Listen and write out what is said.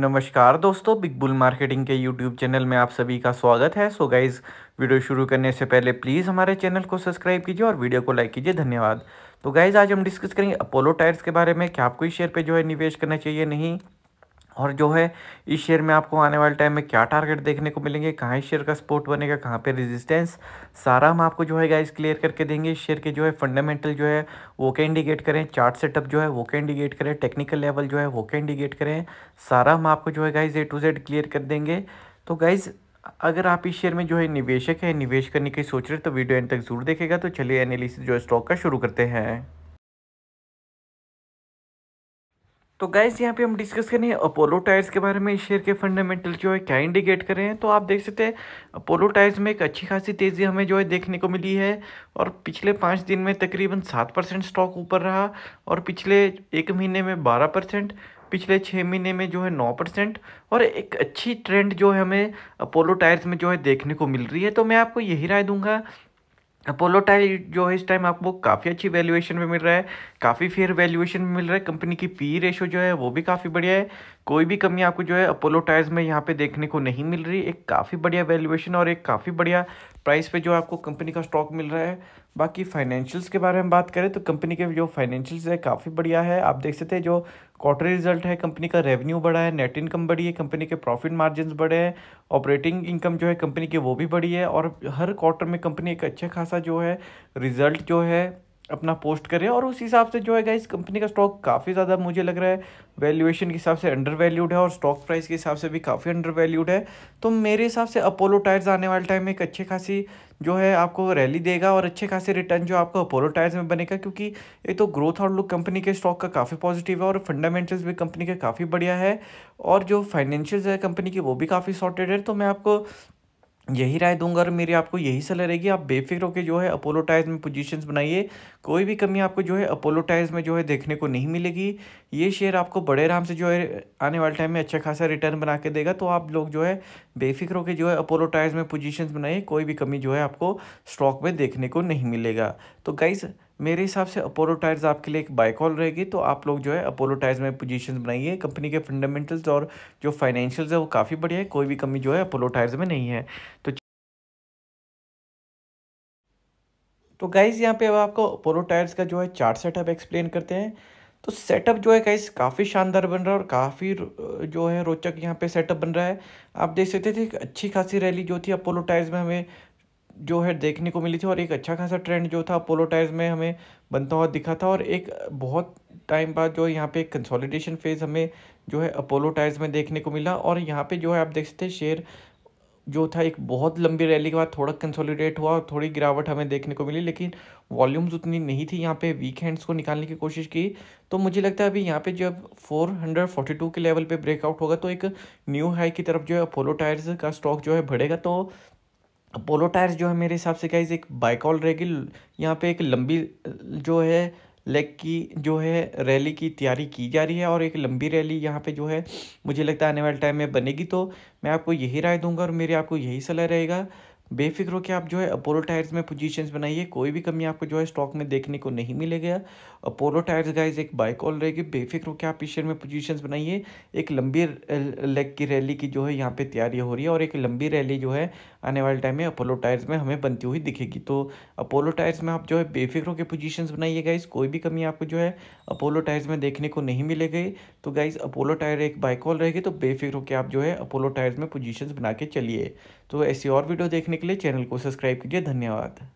नमस्कार दोस्तों big bull marketing के यूट्यूब चैनल में आप सभी का स्वागत है सो गाइज़ वीडियो शुरू करने से पहले प्लीज़ हमारे चैनल को सब्सक्राइब कीजिए और वीडियो को लाइक कीजिए धन्यवाद तो गाइज़ आज हम डिस्कस करेंगे अपोलो टायर्स के बारे में क्या आपको इस शेयर पे जो है निवेश करना चाहिए नहीं और जो है इस शेयर में आपको आने वाले टाइम में क्या टारगेट देखने को मिलेंगे कहाँ इस शेयर का सपोर्ट बनेगा कहाँ पे रेजिस्टेंस सारा हम आपको जो है गाइस क्लियर करके देंगे इस शेयर के जो है फंडामेंटल जो है वो क्या इंडिकेट करें चार्ट सेटअप जो है वो क्या इंडिकेट करें टेक्निकल लेवल जो है वो क्या इंडिकेट करें सारा हम आपको जो है guys A to Z clear कर देंगे तो गाइज़ अगर आप इस शेयर में जो है निवेशक है निवेश करने की सोच रहे तो वीडियो एंड तक जरूर देखेगा तो चलिए एनालिसिस जो है स्टॉक का शुरू करते हैं तो गाइज यहाँ पे हम डिस्कस करें अपोलो टायर्स के बारे में इस शेयर के फंडामेंटल जो है क्या इंडिकेट कर रहे हैं तो आप देख सकते हैं अपोलो टायर्स में एक अच्छी खासी तेज़ी हमें जो है देखने को मिली है और पिछले पाँच दिन में तकरीबन सात परसेंट स्टॉक ऊपर रहा और पिछले एक महीने में बारह परसेंट पिछले छः महीने में जो है नौ परसेंट और एक अच्छी ट्रेंड जो है हमें अपोलो टायर्स में जो है देखने को मिल रही है तो मैं आपको यही राय दूंगा अपोलो टाइल जो है इस टाइम आपको काफ़ी अच्छी वैल्यूएशन में मिल रहा है काफ़ी फेयर वैल्यूएशन में मिल रहा है कंपनी की पी रेशो e जो है वो भी काफ़ी बढ़िया है कोई भी कमी आपको जो है अपोलो टायर्स में यहाँ पे देखने को नहीं मिल रही एक काफ़ी बढ़िया वैल्यूएशन और एक काफ़ी बढ़िया प्राइस पे जो आपको कंपनी का स्टॉक मिल रहा है बाकी फाइनेंशियल्स के बारे में बात करें तो कंपनी के जो फाइनेंशियल्स है काफ़ी बढ़िया है आप देख सकते हैं जो क्वार्टर रिजल्ट है कंपनी का रेवेन्यू बढ़ा है नेट इनकम बढ़ी है कंपनी के प्रॉफिट मार्जिन बढ़े हैं ऑपरेटिंग इनकम जो है कंपनी की वो भी बढ़ी है और हर क्वार्टर में कंपनी एक अच्छा खासा जो है रिजल्ट जो है अपना पोस्ट करें और उस हिसाब से जो है इस कंपनी का स्टॉक काफ़ी ज़्यादा मुझे लग रहा है वैल्यूएशन के हिसाब से अंडर वैल्यूड है और स्टॉक प्राइस के हिसाब से भी काफ़ी अंडर वैल्यूड है तो मेरे हिसाब से अपोलो टायर्स आने वाले टाइम में एक अच्छे खासी जो है आपको रैली देगा और अच्छे खासे रिटर्न जो आपको अपोलो टायर्स में बनेगा क्योंकि ये तो ग्रोथ आउटलुक कंपनी के स्टॉक का काफ़ी पॉजिटिव है और फंडामेंटल्स भी कंपनी के काफ़ी बढ़िया है और जो फाइनेंशियल है कंपनी की वो भी काफ़ी सॉर्टेड है तो मैं आपको यही राय दूंगा और मेरी आपको यही सलाह रहेगी आप बेफिक्र होकर जो है अपोलो टायर्स में पोजीशंस बनाइए कोई भी कमी आपको जो है अपोलो टायर्स में जो है देखने को नहीं मिलेगी ये शेयर आपको बड़े आराम से जो है आने वाले टाइम में अच्छा खासा रिटर्न बना के देगा तो आप लोग जो है बेफिक्र होकर जो है अपोलो टायर्स में पोजिशन बनाइए कोई भी कमी जो है आपको स्टॉक में देखने को नहीं मिलेगा तो गाइज़ मेरे हिसाब से अपोलो टायर्स आपके लिए एक बाइकॉल रहेगी तो आप लोग जो है अपोलो टायर्स में पोजीशन बनाइए कंपनी के फंडामेंटल्स और जो फाइनेंशियल्स है वो काफ़ी बढ़िया है कोई भी कमी जो है अपोलो टायर्स में नहीं है तो तो गाइज़ यहाँ पे अब आपको अपोलो टायर्स का जो है चार्ट सेटअप एक्सप्लेन करते हैं तो सेटअप जो है गाइज काफ़ी शानदार बन रहा है और काफ़ी जो है रोचक यहाँ पे सेटअप बन रहा है आप देख सकते थे अच्छी खासी रैली जो थी अपोलो टायर्स में हमें जो है देखने को मिली थी और एक अच्छा खासा ट्रेंड जो था अपोलो टायर्स में हमें बनता हुआ दिखा था और एक बहुत टाइम बाद जो यहाँ पे कंसोलिडेशन फेज़ हमें जो है अपोलो टायर्स में देखने को मिला और यहाँ पे जो है आप देख सकते हैं शेयर जो था एक बहुत लंबी रैली के बाद थोड़ा कंसोलिडेट हुआ और थोड़ी गिरावट हमें देखने को मिली लेकिन वॉल्यूम्स उतनी नहीं थी यहाँ पे वीक हैंड्स को निकालने की कोशिश की तो मुझे लगता है अभी यहाँ पे जब 442 के लेवल पे ब्रेकआउट होगा तो एक न्यू हाई की तरफ जो है अपोलो टायर्स का स्टॉक जो है बढ़ेगा तो अपोलो टायर्स जो है मेरे हिसाब से गाइज एक बाइकॉल रहेगी यहाँ पे एक लंबी जो है लेग की जो है रैली की तैयारी की जा रही है और एक लंबी रैली यहाँ पे जो है मुझे लगता है आने वाले टाइम में बनेगी तो मैं आपको यही राय दूंगा और मेरी आपको यही सलाह रहेगा बेफिक्र कि आप जो है अपोलो टायर्स में पोजीशंस बनाइए कोई भी कमी आपको जो है स्टॉक में देखने को नहीं मिलेगा अपोलो टायर्स गाइज एक बाइक ऑल रहेगी बेफिक्र कि आप इस शेयर में पोजीशंस बनाइए एक लंबी लेग की रैली की जो है यहाँ पे तैयारी हो रही है और एक लंबी रैली जो है आने वाले टाइम में अपोलो टायर्स में हमें बनती हुई दिखेगी तो अपोलो टायर्स में आप जो है बेफिक्र के पोजिशन बनाइए गाइज कोई भी कमी आपको जो है अपोलो टायर्स में देखने को नहीं मिलेगी तो गाइज अपोलो टायर एक बाइक ऑल रहेगी तो बेफिक्र के आप जो है अपोलो टायर्स में पोजिशन बना के चलिए तो ऐसी और वीडियो देखने के लिए चैनल को सब्सक्राइब कीजिए धन्यवाद